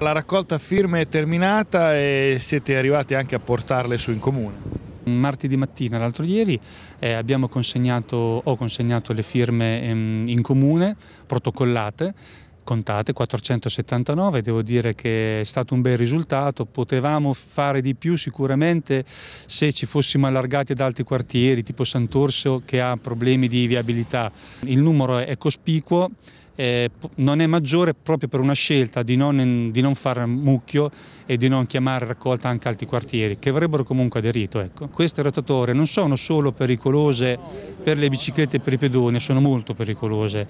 La raccolta firme è terminata e siete arrivati anche a portarle su in comune. Martedì mattina, l'altro ieri, eh, abbiamo consegnato, ho consegnato le firme in, ehm, in comune, protocollate, contate, 479, devo dire che è stato un bel risultato, potevamo fare di più sicuramente se ci fossimo allargati ad altri quartieri tipo Sant'Orso che ha problemi di viabilità. Il numero è cospicuo, eh, non è maggiore proprio per una scelta di non, di non, far mucchio e di non chiamare raccolta anche altri quartieri che avrebbero comunque aderito. Ecco. Queste rotatorie non sono solo pericolose per le biciclette e per i pedoni, sono molto pericolose,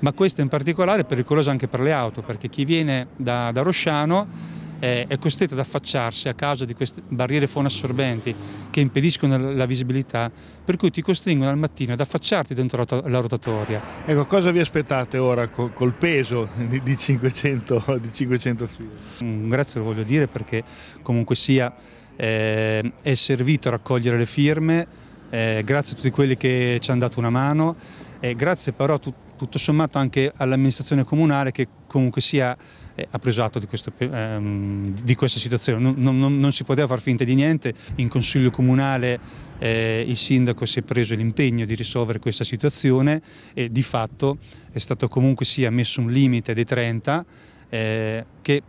ma questa in particolare è pericolosa anche per le auto perché chi viene da, da Rosciano eh, è costretta ad affacciarsi a causa di queste barriere fonoassorbenti che impediscono la visibilità, per cui ti costringono al mattino ad affacciarti dentro la rotatoria. Ecco, cosa vi aspettate ora col, col peso di, di 500, di 500 file? Un grazie lo voglio dire perché comunque sia eh, è servito a raccogliere le firme, eh, grazie a tutti quelli che ci hanno dato una mano e grazie però tut, tutto sommato anche all'amministrazione comunale che comunque sia eh, ha preso atto di, questo, ehm, di questa situazione. Non, non, non, si poteva far finta di niente. In Consiglio Comunale eh, il sindaco si è preso l'impegno di risolvere questa situazione e di fatto è stato comunque sia messo un limite dei 30 eh, che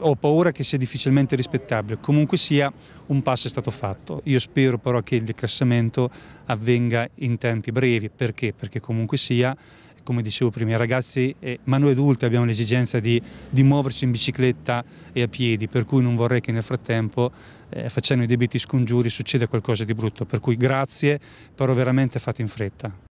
ho paura che sia difficilmente rispettabile. Comunque sia, un passo è stato fatto. Io spero però che il declassamento avvenga in tempi brevi. Perché? Perché comunque sia come dicevo prima, i ragazzi, eh, ma noi adulti abbiamo l'esigenza di, di, muoverci in bicicletta e a piedi, per cui non vorrei che nel frattempo, eh, facendo i debiti scongiuri, succeda qualcosa di brutto. Per cui grazie, però veramente fate in fretta.